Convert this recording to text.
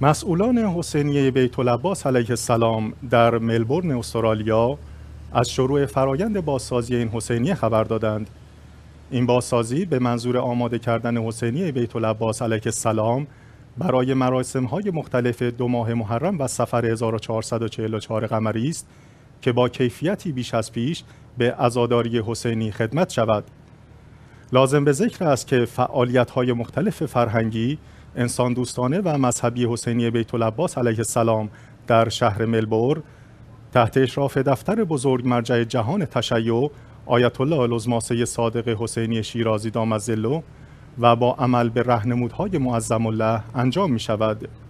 مسئولان حسینیه بیت العباس علیه السلام در ملبورن استرالیا از شروع فرایند بازسازی این حسینیه خبر دادند این بازسازی به منظور آماده کردن حسینیه بیت العباس علیه السلام برای مراسم های مختلف دو ماه محرم و سفر 1444 قمری است که با کیفیتی بیش از پیش به ازاداری حسینی خدمت شود لازم به ذکر است که فعالیت های مختلف فرهنگی انسان دوستانه و مذهبی حسینی بیت العباس علیه السلام در شهر ملبور تحت اشراف دفتر بزرگ مرجع جهان تشیع آیت الله العظماسه صادق حسینی شیرازی دامزلو و با عمل به رهنمودهای معظم الله انجام می شود.